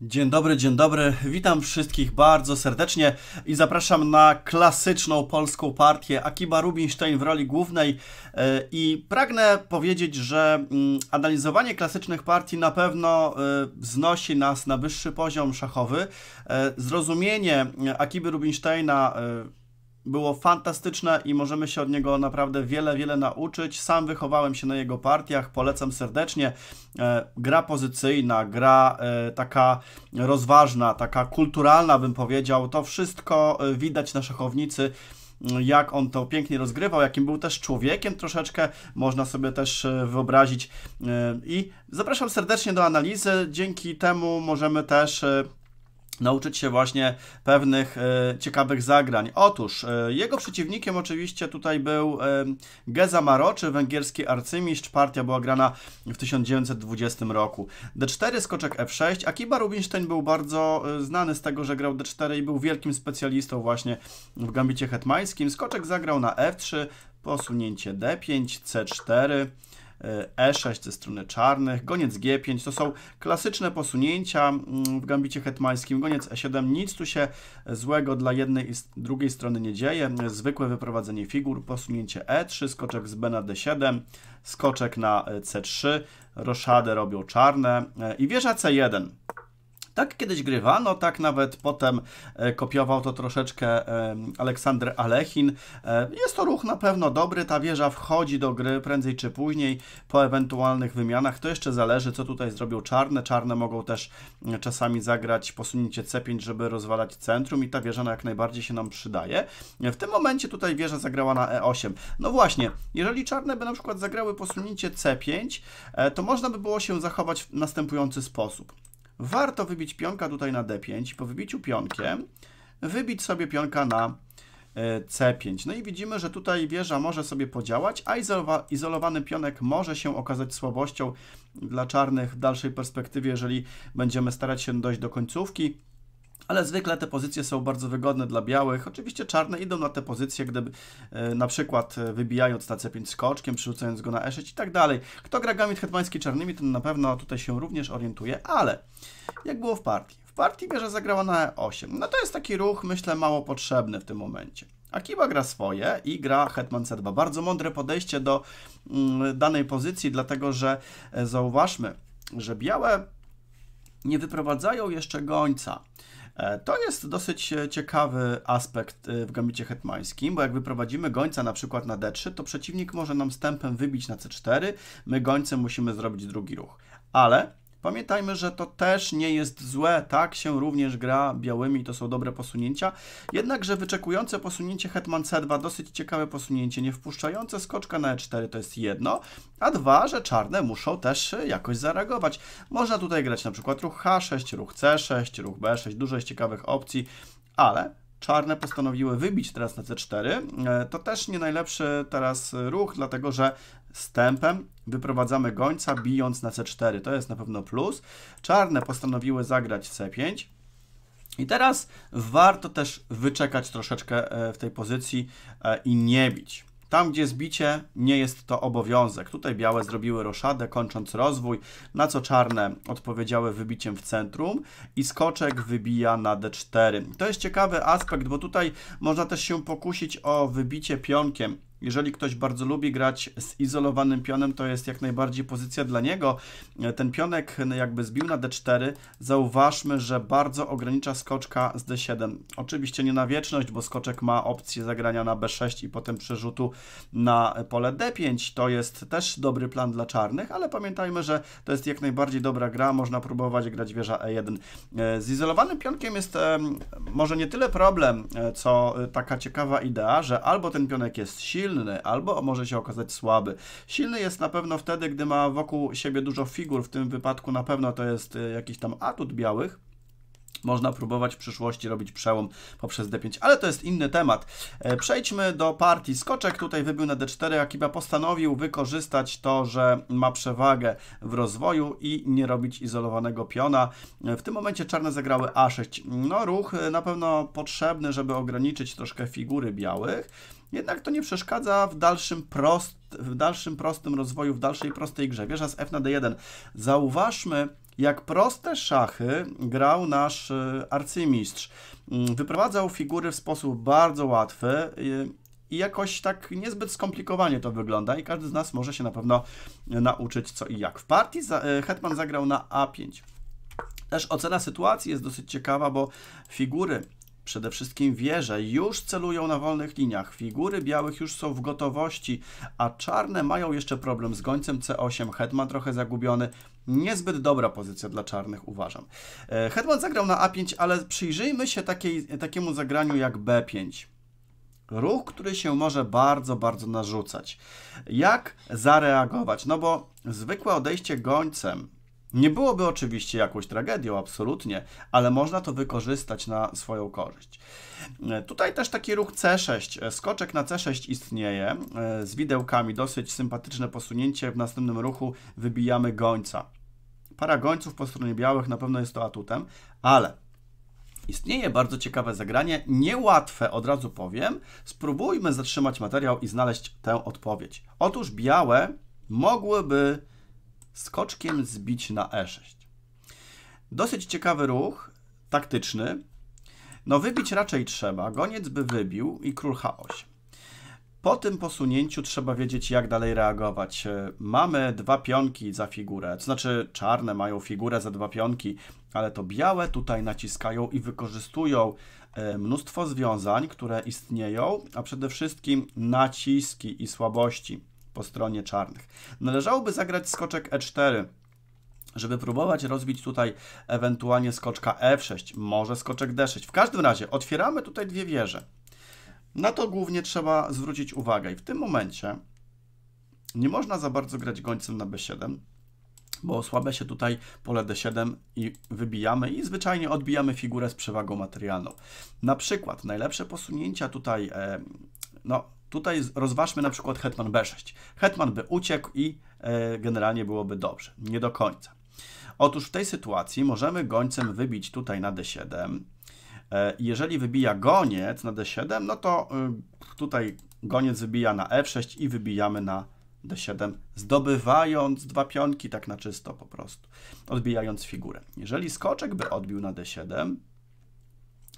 Dzień dobry, dzień dobry. Witam wszystkich bardzo serdecznie i zapraszam na klasyczną polską partię Akiba Rubinstein w roli głównej. E, I pragnę powiedzieć, że mm, analizowanie klasycznych partii na pewno e, wznosi nas na wyższy poziom szachowy. E, zrozumienie Akiby Rubinsteina było fantastyczne i możemy się od niego naprawdę wiele, wiele nauczyć. Sam wychowałem się na jego partiach, polecam serdecznie. E, gra pozycyjna, gra e, taka rozważna, taka kulturalna bym powiedział, to wszystko e, widać na szachownicy mm, jak on to pięknie rozgrywał, jakim był też człowiekiem troszeczkę, można sobie też wyobrazić. I zapraszam serdecznie do analizy, dzięki temu możemy też nauczyć się właśnie pewnych e, ciekawych zagrań. Otóż e, jego przeciwnikiem oczywiście tutaj był e, Geza Maroczy węgierski arcymistrz. Partia była grana w 1920 roku. D4, skoczek F6. Akiba Rubinstein był bardzo znany z tego, że grał D4 i był wielkim specjalistą właśnie w gambicie hetmańskim. Skoczek zagrał na F3, posunięcie D5, C4, E6 e ze strony czarnych, goniec G5, to są klasyczne posunięcia mm, w gambicie hetmańskim, goniec E7, nic tu się złego dla jednej i drugiej strony nie dzieje, zwykłe wyprowadzenie figur, posunięcie E3, skoczek z B na D7, skoczek na e, C3, roszadę robią czarne e, i wieża C1. Tak kiedyś grywano, tak nawet potem e, kopiował to troszeczkę e, Aleksander Alechin. E, jest to ruch na pewno dobry, ta wieża wchodzi do gry prędzej czy później po ewentualnych wymianach. To jeszcze zależy, co tutaj zrobią czarne. Czarne mogą też czasami zagrać posunięcie C5, żeby rozwalać centrum i ta wieża jak najbardziej się nam przydaje. W tym momencie tutaj wieża zagrała na E8. No właśnie, jeżeli czarne by na przykład zagrały posunięcie C5, to można by było się zachować w następujący sposób warto wybić pionka tutaj na d5. Po wybiciu pionkiem wybić sobie pionka na e, c5. No i widzimy, że tutaj wieża może sobie podziałać, a izolowa izolowany pionek może się okazać słabością dla czarnych w dalszej perspektywie, jeżeli będziemy starać się dojść do końcówki ale zwykle te pozycje są bardzo wygodne dla białych. Oczywiście czarne idą na te pozycje, gdyby e, na przykład e, wybijając na C5 skoczkiem, przerzucając go na E6 i tak dalej. Kto gra gamit hetmański czarnymi, ten na pewno tutaj się również orientuje, ale jak było w partii? W partii bierze zagrała na E8. No to jest taki ruch, myślę, mało potrzebny w tym momencie. Akiba gra swoje i gra Hetman C2. Bardzo mądre podejście do mm, danej pozycji, dlatego że e, zauważmy, że białe nie wyprowadzają jeszcze gońca. E, to jest dosyć e, ciekawy aspekt e, w gambicie hetmańskim, bo jak wyprowadzimy gońca na przykład na d3, to przeciwnik może nam stępem wybić na c4, my gońcem musimy zrobić drugi ruch. Ale Pamiętajmy, że to też nie jest złe, tak się również gra białymi, to są dobre posunięcia. Jednakże wyczekujące posunięcie Hetman C2, dosyć ciekawe posunięcie, nie wpuszczające skoczka na E4 to jest jedno, a dwa, że czarne muszą też jakoś zareagować. Można tutaj grać na przykład ruch H6, ruch C6, ruch B6, dużo jest ciekawych opcji, ale czarne postanowiły wybić teraz na C4. E, to też nie najlepszy teraz ruch, dlatego że stępem Wyprowadzamy gońca, bijąc na C4. To jest na pewno plus. Czarne postanowiły zagrać C5. I teraz warto też wyczekać troszeczkę e, w tej pozycji e, i nie bić. Tam, gdzie zbicie, nie jest to obowiązek. Tutaj białe zrobiły roszadę, kończąc rozwój, na co czarne odpowiedziały wybiciem w centrum i skoczek wybija na d4. To jest ciekawy aspekt, bo tutaj można też się pokusić o wybicie pionkiem jeżeli ktoś bardzo lubi grać z izolowanym pionem, to jest jak najbardziej pozycja dla niego. E, ten pionek jakby zbił na d4. Zauważmy, że bardzo ogranicza skoczka z d7. Oczywiście nie na wieczność, bo skoczek ma opcję zagrania na b6 i potem przerzutu na pole d5. To jest też dobry plan dla czarnych, ale pamiętajmy, że to jest jak najbardziej dobra gra. Można próbować grać wieża e1. E, z izolowanym pionkiem jest może nie tyle problem, e, co e, taka ciekawa idea, że albo ten pionek jest silny, albo może się okazać słaby. Silny jest na pewno wtedy, gdy ma wokół siebie dużo figur, w tym wypadku na pewno to jest e, jakiś tam atut białych, można próbować w przyszłości robić przełom poprzez D5, ale to jest inny temat. E, przejdźmy do partii. Skoczek tutaj wybił na D4, Akiba postanowił wykorzystać to, że ma przewagę w rozwoju i nie robić izolowanego piona. E, w tym momencie czarne zagrały A6. No ruch e, na pewno potrzebny, żeby ograniczyć troszkę figury białych. Jednak to nie przeszkadza w dalszym, prost, w dalszym prostym rozwoju, w dalszej prostej grze. Wieża z F na D1. Zauważmy, jak proste szachy grał nasz e, arcymistrz. Mm, wyprowadzał figury w sposób bardzo łatwy e, i jakoś tak niezbyt skomplikowanie to wygląda i każdy z nas może się na pewno e, nauczyć co i jak. W partii Hetman zagrał na A5. Też ocena sytuacji jest dosyć ciekawa, bo figury Przede wszystkim wieże już celują na wolnych liniach, figury białych już są w gotowości, a czarne mają jeszcze problem z gońcem C8, Hetman trochę zagubiony, Niezbyt dobra pozycja dla czarnych, uważam. E, Hetman zagrał na A5, ale przyjrzyjmy się takiej, takiemu zagraniu jak B5. Ruch, który się może bardzo, bardzo narzucać. Jak zareagować? No bo zwykłe odejście gońcem nie byłoby oczywiście jakąś tragedią, absolutnie, ale można to wykorzystać na swoją korzyść. E, tutaj też taki ruch C6. E, skoczek na C6 istnieje e, z widełkami. Dosyć sympatyczne posunięcie. W następnym ruchu wybijamy gońca. Para gońców po stronie białych na pewno jest to atutem, ale Istnieje bardzo ciekawe zagranie, niełatwe od razu powiem. Spróbujmy zatrzymać materiał i znaleźć tę odpowiedź. Otóż białe mogłyby skoczkiem zbić na e6. Dosyć ciekawy ruch taktyczny. No wybić raczej trzeba. Goniec by wybił i król h8. Po tym posunięciu trzeba wiedzieć, jak dalej reagować. Mamy dwa pionki za figurę, to znaczy czarne mają figurę za dwa pionki, ale to białe tutaj naciskają i wykorzystują e, mnóstwo związań, które istnieją, a przede wszystkim naciski i słabości po stronie czarnych. Należałoby zagrać skoczek e4, żeby próbować rozbić tutaj ewentualnie skoczka f6, e może skoczek d6. W każdym razie otwieramy tutaj dwie wieże. Na to głównie trzeba zwrócić uwagę i w tym momencie nie można za bardzo grać gońcem na b7, bo osłabia się tutaj pole D7 i wybijamy i zwyczajnie odbijamy figurę z przewagą materialną. Na przykład najlepsze posunięcia tutaj, e, no Tutaj rozważmy na przykład hetman b6. Hetman by uciekł i e, generalnie byłoby dobrze. Nie do końca. Otóż w tej sytuacji możemy gońcem wybić tutaj na d7. E, jeżeli wybija goniec na d7, no to e, tutaj goniec wybija na f6 i wybijamy na d7, zdobywając dwa pionki tak na czysto po prostu, odbijając figurę. Jeżeli skoczek by odbił na d7,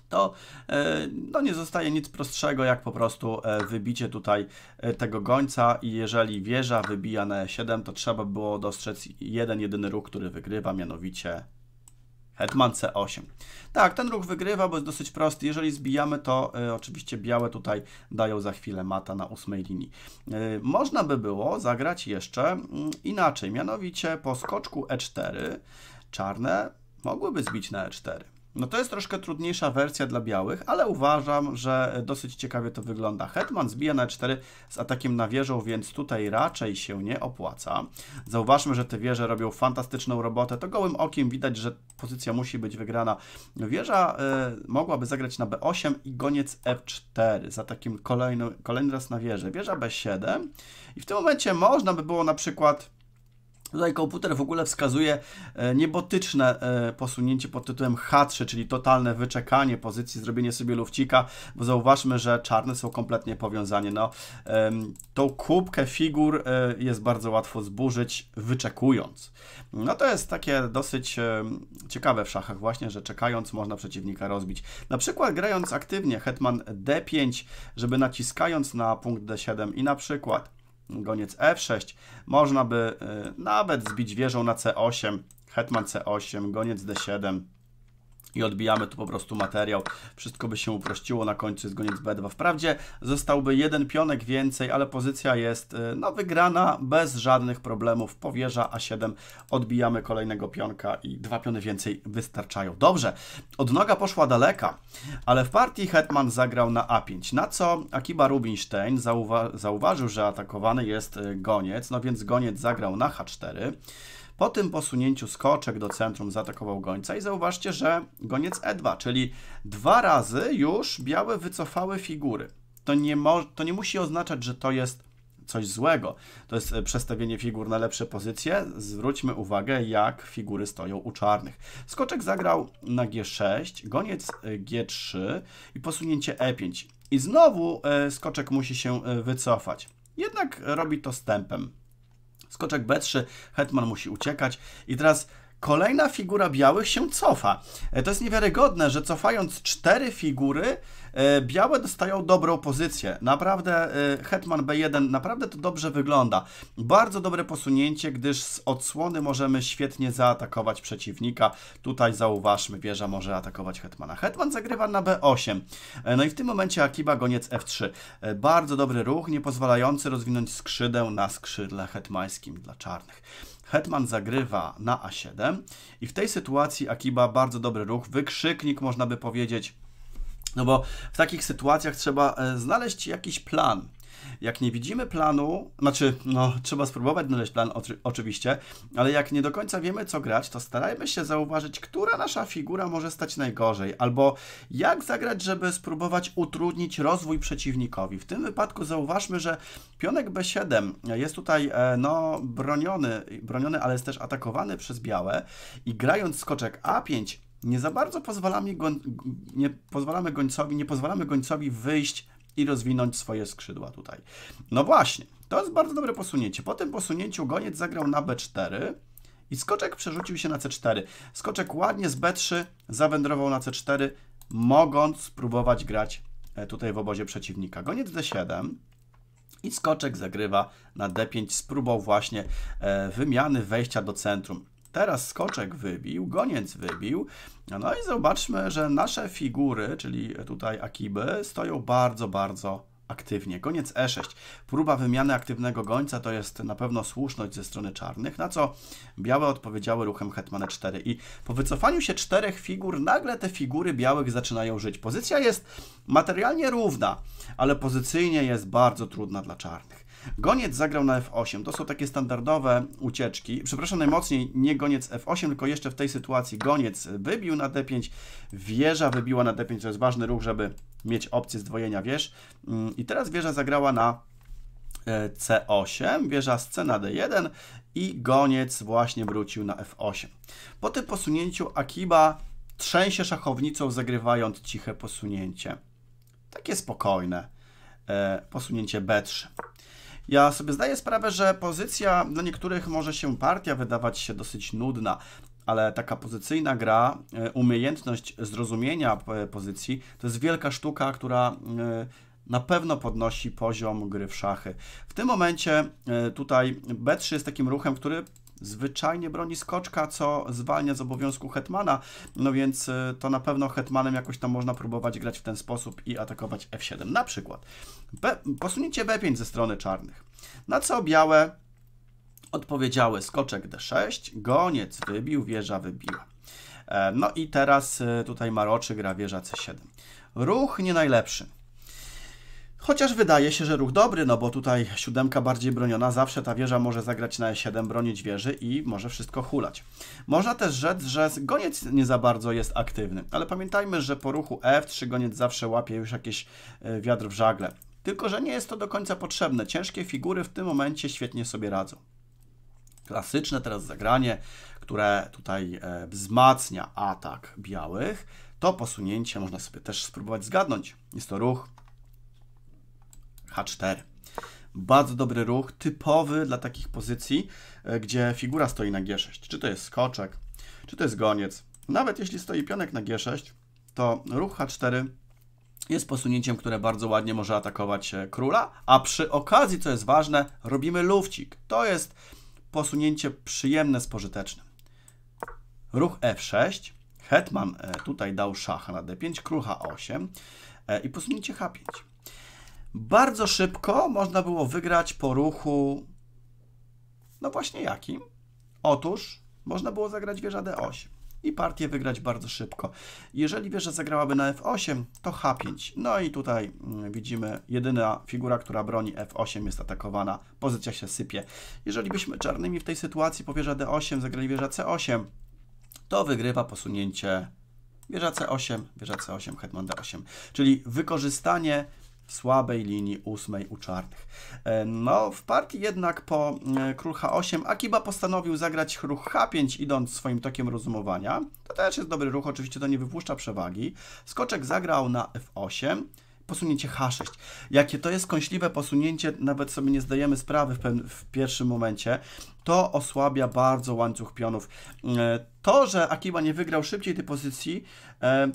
to e, no, nie zostaje nic prostszego, jak po prostu e, wybicie tutaj e, tego gońca i jeżeli wieża wybija na E7, to trzeba było dostrzec jeden jedyny ruch, który wygrywa, mianowicie Hetman C8. Tak, ten ruch wygrywa, bo jest dosyć prosty. Jeżeli zbijamy, to y, oczywiście białe tutaj dają za chwilę mata na ósmej linii. Y, można by było zagrać jeszcze y, inaczej, mianowicie po skoczku E4 czarne mogłyby zbić na E4. No to jest troszkę trudniejsza wersja dla białych, ale uważam, że dosyć ciekawie to wygląda. Hetman zbija na 4 z atakiem na wieżą, więc tutaj raczej się nie opłaca. Zauważmy, że te wieże robią fantastyczną robotę. To gołym okiem widać, że pozycja musi być wygrana. Wieża y, mogłaby zagrać na B8 i goniec F4 za takim kolejny, kolejny raz na wieżę. Wieża B7 i w tym momencie można by było na przykład Tutaj no komputer w ogóle wskazuje e, niebotyczne e, posunięcie pod tytułem H3, czyli totalne wyczekanie pozycji, zrobienie sobie lufcika, bo zauważmy, że czarne są kompletnie powiązane. No, tą kubkę figur e, jest bardzo łatwo zburzyć, wyczekując. No to jest takie dosyć ciekawe w szachach właśnie, że czekając można przeciwnika rozbić. Na przykład grając aktywnie hetman D5, żeby naciskając na punkt D7 i na przykład goniec f6. Można by y, nawet zbić wieżą na c8, hetman c8, goniec d7 i odbijamy tu po prostu materiał. Wszystko by się uprościło, na końcu jest goniec B2. Wprawdzie zostałby jeden pionek więcej, ale pozycja jest y, no, wygrana bez żadnych problemów. Powierza A7, odbijamy kolejnego pionka i dwa piony więcej wystarczają. Dobrze, odnoga poszła daleka, ale w partii Hetman zagrał na A5, na co Akiba Rubinstein zauwa zauważył, że atakowany jest y, goniec, no więc goniec zagrał na H4. Po tym posunięciu skoczek do centrum zaatakował gońca i zauważcie, że goniec E2, czyli dwa razy już białe wycofały figury. To nie, to nie musi oznaczać, że to jest coś złego. To jest e, przestawienie figur na lepsze pozycje. Zwróćmy uwagę, jak figury stoją u czarnych. Skoczek zagrał na G6, goniec e, G3 i posunięcie E5. I znowu e, skoczek musi się wycofać. Jednak robi to stępem. Skoczek B3, Hetman musi uciekać i teraz Kolejna figura białych się cofa. E, to jest niewiarygodne, że cofając cztery figury, e, białe dostają dobrą pozycję. Naprawdę e, Hetman B1 naprawdę to dobrze wygląda. Bardzo dobre posunięcie, gdyż z odsłony możemy świetnie zaatakować przeciwnika. Tutaj zauważmy, wieża może atakować Hetmana. Hetman zagrywa na B8. No i w tym momencie Akiba goniec F3. Bardzo dobry ruch, nie pozwalający rozwinąć skrzydeł na skrzydle hetmańskim dla czarnych. Hetman zagrywa na A7 i w tej sytuacji Akiba bardzo dobry ruch, wykrzyknik można by powiedzieć, no bo w takich sytuacjach trzeba e, znaleźć jakiś plan, jak nie widzimy planu, znaczy, no, trzeba spróbować znaleźć plan oczywiście, ale jak nie do końca wiemy, co grać, to starajmy się zauważyć, która nasza figura może stać najgorzej, albo jak zagrać, żeby spróbować utrudnić rozwój przeciwnikowi. W tym wypadku zauważmy, że pionek B7 jest tutaj, e, no, broniony, broniony, ale jest też atakowany przez białe i grając skoczek A5, nie za bardzo pozwalamy, nie pozwalamy gońcowi, nie pozwalamy gońcowi wyjść i rozwinąć swoje skrzydła tutaj. No właśnie, to jest bardzo dobre posunięcie. Po tym posunięciu goniec zagrał na b4 i skoczek przerzucił się na c4. Skoczek ładnie z b3 zawędrował na c4, mogąc spróbować grać e, tutaj w obozie przeciwnika. Goniec d7 i skoczek zagrywa na d5 z próbą właśnie e, wymiany wejścia do centrum. Teraz skoczek wybił, goniec wybił. No i zobaczmy, że nasze figury, czyli tutaj akiby, stoją bardzo, bardzo aktywnie. Goniec E6. Próba wymiany aktywnego gońca to jest na pewno słuszność ze strony czarnych, na co białe odpowiedziały ruchem hetmana 4 i po wycofaniu się czterech figur nagle te figury białych zaczynają żyć. Pozycja jest materialnie równa, ale pozycyjnie jest bardzo trudna dla czarnych. Goniec zagrał na F8. To są takie standardowe ucieczki. Przepraszam najmocniej, nie goniec F8, tylko jeszcze w tej sytuacji goniec wybił na D5, wieża wybiła na D5, to jest ważny ruch, żeby mieć opcję zdwojenia wież. Mm, I teraz wieża zagrała na e, C8, wieża z C na D1 i goniec właśnie wrócił na F8. Po tym posunięciu Akiba trzęsie szachownicą, zagrywając ciche posunięcie. Takie spokojne e, posunięcie B3. Ja sobie zdaję sprawę, że pozycja dla niektórych może się partia wydawać się dosyć nudna, ale taka pozycyjna gra, e, umiejętność zrozumienia e, pozycji to jest wielka sztuka, która e, na pewno podnosi poziom gry w szachy. W tym momencie tutaj B3 jest takim ruchem, który zwyczajnie broni skoczka, co zwalnia z obowiązku hetmana, no więc y, to na pewno hetmanem jakoś tam można próbować grać w ten sposób i atakować f7. Na przykład B, posunięcie b5 ze strony czarnych, na co białe odpowiedziały skoczek d6, goniec wybił, wieża wybiła. E, no i teraz y, tutaj maroczy gra wieża c7. Ruch nie najlepszy. Chociaż wydaje się, że ruch dobry, no bo tutaj siódemka bardziej broniona, zawsze ta wieża może zagrać na e7, bronić wieży i może wszystko hulać. Można też rzec, że goniec nie za bardzo jest aktywny, ale pamiętajmy, że po ruchu f3 goniec zawsze łapie już jakieś e, wiatr w żagle. Tylko, że nie jest to do końca potrzebne. Ciężkie figury w tym momencie świetnie sobie radzą. Klasyczne teraz zagranie, które tutaj e, wzmacnia atak białych, to posunięcie można sobie też spróbować zgadnąć. Jest to ruch H4. Bardzo dobry ruch, typowy dla takich pozycji, e, gdzie figura stoi na G6. Czy to jest skoczek, czy to jest goniec. Nawet jeśli stoi pionek na G6, to ruch H4 jest posunięciem, które bardzo ładnie może atakować e, króla, a przy okazji, co jest ważne, robimy lufcik. To jest posunięcie przyjemne spożyteczne. Ruch F6, hetman e, tutaj dał szacha na D5, król H8 i posunięcie H5. Bardzo szybko można było wygrać po ruchu, no właśnie jakim? Otóż można było zagrać wieża d8 i partię wygrać bardzo szybko. Jeżeli wieża zagrałaby na f8, to h5. No i tutaj mm, widzimy, jedyna figura, która broni f8 jest atakowana, pozycja się sypie. Jeżeli byśmy czarnymi w tej sytuacji po wieża d8 zagrali wieża c8, to wygrywa posunięcie wieża c8, wieża c8, hetman d8. Czyli wykorzystanie słabej linii ósmej u czarnych. E, no, w partii jednak po e, król H8 Akiba postanowił zagrać ruch H5, idąc swoim tokiem rozumowania. To też jest dobry ruch, oczywiście to nie wypuszcza przewagi. Skoczek zagrał na F8, posunięcie H6. Jakie to jest kąśliwe posunięcie, nawet sobie nie zdajemy sprawy w, w pierwszym momencie. To osłabia bardzo łańcuch pionów. E, to, że Akiba nie wygrał szybciej tej pozycji,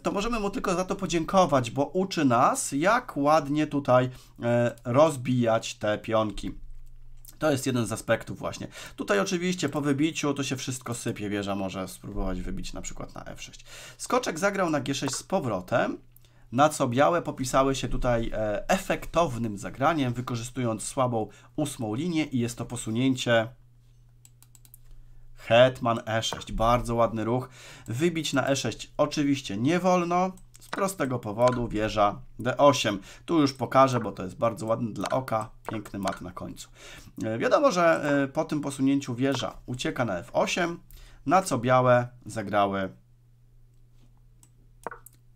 to możemy mu tylko za to podziękować, bo uczy nas, jak ładnie tutaj e, rozbijać te pionki. To jest jeden z aspektów właśnie. Tutaj oczywiście po wybiciu to się wszystko sypie. Wieża może spróbować wybić na przykład na F6. Skoczek zagrał na G6 z powrotem, na co białe popisały się tutaj e, efektownym zagraniem, wykorzystując słabą ósmą linię i jest to posunięcie Hetman E6, bardzo ładny ruch. Wybić na E6 oczywiście nie wolno, z prostego powodu wieża D8. Tu już pokażę, bo to jest bardzo ładny dla oka, piękny mat na końcu. E, wiadomo, że e, po tym posunięciu wieża ucieka na F8, na co białe zagrały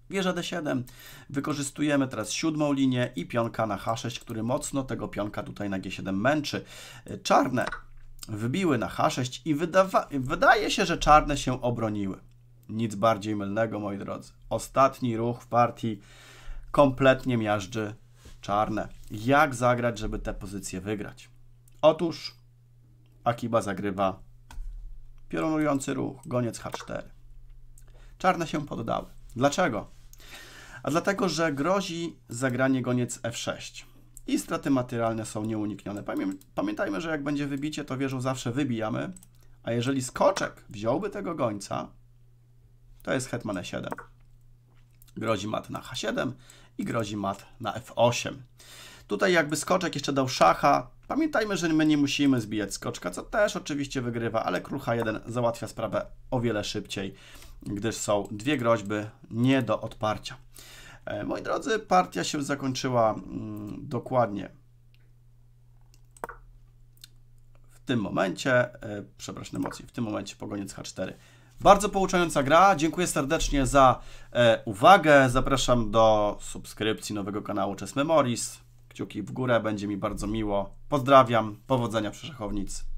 wieża D7. Wykorzystujemy teraz siódmą linię i pionka na H6, który mocno tego pionka tutaj na G7 męczy. E, czarne wybiły na H6 i wydaje się, że czarne się obroniły. Nic bardziej mylnego, moi drodzy. Ostatni ruch w partii kompletnie miażdży czarne. Jak zagrać, żeby tę pozycję wygrać? Otóż Akiba zagrywa piorunujący ruch, goniec H4. Czarne się poddały. Dlaczego? A dlatego, że grozi zagranie goniec F6 i straty materialne są nieuniknione. Pamiętajmy, że jak będzie wybicie, to wieżą zawsze wybijamy, a jeżeli skoczek wziąłby tego gońca, to jest hetman e7. Grozi mat na h7 i grozi mat na f8. Tutaj jakby skoczek jeszcze dał szacha. Pamiętajmy, że my nie musimy zbijać skoczka, co też oczywiście wygrywa, ale król h1 załatwia sprawę o wiele szybciej, gdyż są dwie groźby nie do odparcia. E, moi drodzy, partia się zakończyła mm, dokładnie w tym momencie, e, przepraszam emocje, w tym momencie pogoniec H4. Bardzo pouczająca gra, dziękuję serdecznie za e, uwagę, zapraszam do subskrypcji nowego kanału Chess Memories, kciuki w górę, będzie mi bardzo miło, pozdrawiam, powodzenia przy szachownicy.